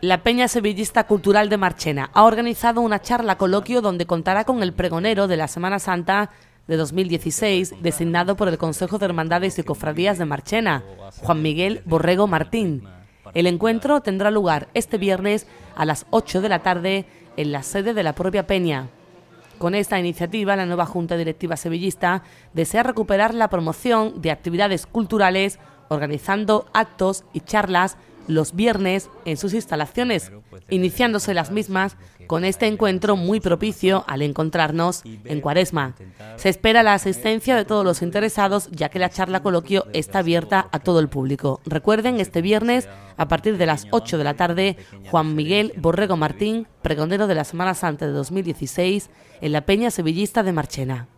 La Peña Sevillista Cultural de Marchena ha organizado una charla coloquio donde contará con el pregonero de la Semana Santa de 2016 designado por el Consejo de Hermandades y Cofradías de Marchena, Juan Miguel Borrego Martín. El encuentro tendrá lugar este viernes a las 8 de la tarde en la sede de la propia Peña. Con esta iniciativa, la nueva Junta Directiva Sevillista desea recuperar la promoción de actividades culturales organizando actos y charlas los viernes en sus instalaciones, iniciándose las mismas con este encuentro muy propicio al encontrarnos en Cuaresma. Se espera la asistencia de todos los interesados ya que la charla coloquio está abierta a todo el público. Recuerden, este viernes a partir de las 8 de la tarde, Juan Miguel Borrego Martín, pregonero de la Semana Santa de 2016, en la Peña Sevillista de Marchena.